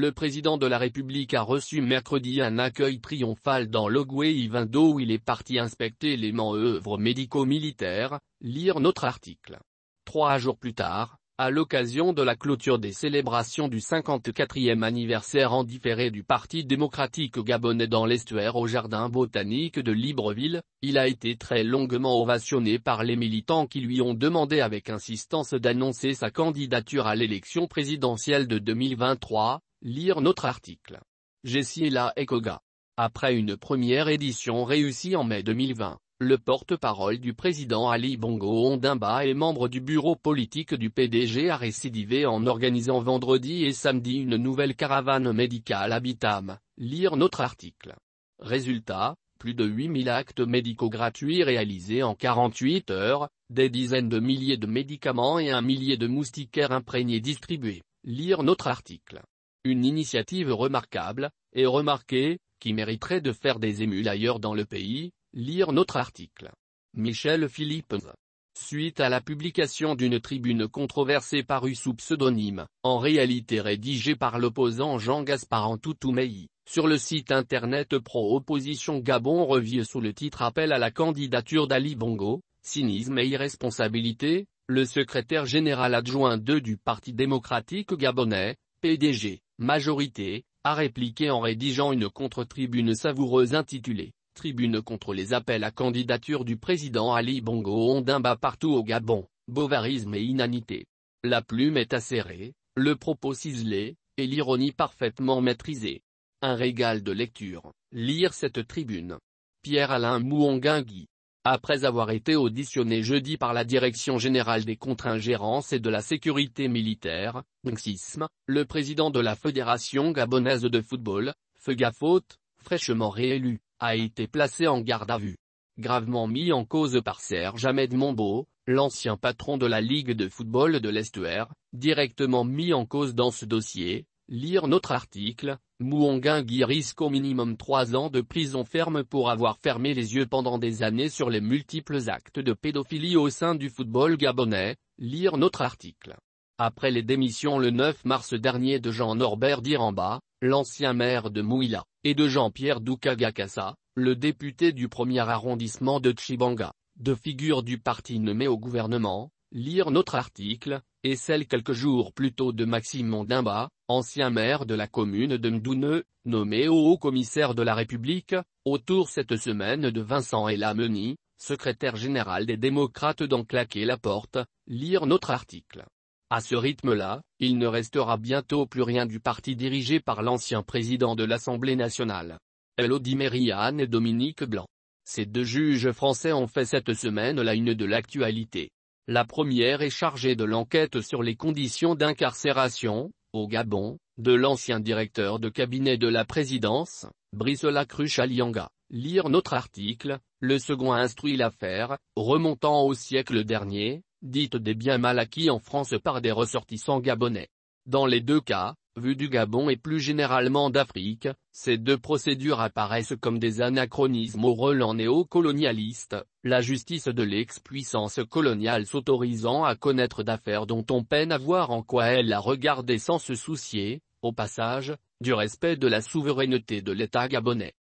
Le président de la République a reçu mercredi un accueil triomphal dans Logwei-Vindo où il est parti inspecter les manœuvres médico-militaires, lire notre article. Trois jours plus tard, à l'occasion de la clôture des célébrations du 54e anniversaire en différé du Parti démocratique gabonais dans l'estuaire au Jardin botanique de Libreville, il a été très longuement ovationné par les militants qui lui ont demandé avec insistance d'annoncer sa candidature à l'élection présidentielle de 2023, Lire notre article. la Ekoga. Après une première édition réussie en mai 2020, le porte-parole du président Ali Bongo Ondimba et membre du bureau politique du PDG a récidivé en organisant vendredi et samedi une nouvelle caravane médicale à Bitam, lire notre article. Résultat, plus de 8000 actes médicaux gratuits réalisés en 48 heures, des dizaines de milliers de médicaments et un millier de moustiquaires imprégnés distribués, lire notre article. Une initiative remarquable, et remarquée, qui mériterait de faire des émules ailleurs dans le pays, lire notre article. Michel Philippe. Suite à la publication d'une tribune controversée parue sous pseudonyme, en réalité rédigée par l'opposant Jean gaspard Toumeï, sur le site internet pro-opposition Gabon revient sous le titre Appel à la candidature d'Ali Bongo, cynisme et irresponsabilité, le secrétaire général adjoint 2 du Parti démocratique gabonais, PDG, majorité, a répliqué en rédigeant une contre-tribune savoureuse intitulée « Tribune contre les appels à candidature du président Ali Bongo Ondimba partout au Gabon, bovarisme et inanité ». La plume est acérée, le propos ciselé, et l'ironie parfaitement maîtrisée. Un régal de lecture, lire cette tribune. Pierre-Alain Mouonguingui après avoir été auditionné jeudi par la Direction Générale des Contre-ingérences et de la Sécurité Militaire, NXISM, le président de la Fédération Gabonaise de Football, Fegafaut, fraîchement réélu, a été placé en garde à vue. Gravement mis en cause par Serge Ahmed Mombo, l'ancien patron de la Ligue de Football de l'Estuaire, directement mis en cause dans ce dossier, lire notre article, Mouangingui risque au minimum trois ans de prison ferme pour avoir fermé les yeux pendant des années sur les multiples actes de pédophilie au sein du football gabonais, lire notre article. Après les démissions le 9 mars dernier de Jean-Norbert Diramba, l'ancien maire de Mouila, et de Jean-Pierre Doukagakassa, le député du premier arrondissement de Tchibanga, de figure du parti nommé au gouvernement, lire notre article, et celle quelques jours plus tôt de Maxime Mondimba, ancien maire de la commune de Mdouneux, nommé au haut-commissaire de la République, autour cette semaine de Vincent Elameni, secrétaire général des démocrates d'en claquer la porte, lire notre article. À ce rythme-là, il ne restera bientôt plus rien du parti dirigé par l'ancien président de l'Assemblée nationale. Elodie Mériane et Dominique Blanc. Ces deux juges français ont fait cette semaine la une de l'actualité. La première est chargée de l'enquête sur les conditions d'incarcération, au Gabon, de l'ancien directeur de cabinet de la présidence, Brisola Cruchalianga. Lire notre article, le second instruit l'affaire, remontant au siècle dernier, dite des biens mal acquis en France par des ressortissants gabonais. Dans les deux cas, Vu du Gabon et plus généralement d'Afrique, ces deux procédures apparaissent comme des anachronismes au néo néocolonialiste, la justice de l'ex-puissance coloniale s'autorisant à connaître d'affaires dont on peine à voir en quoi elle a regardé sans se soucier, au passage, du respect de la souveraineté de l'État gabonais.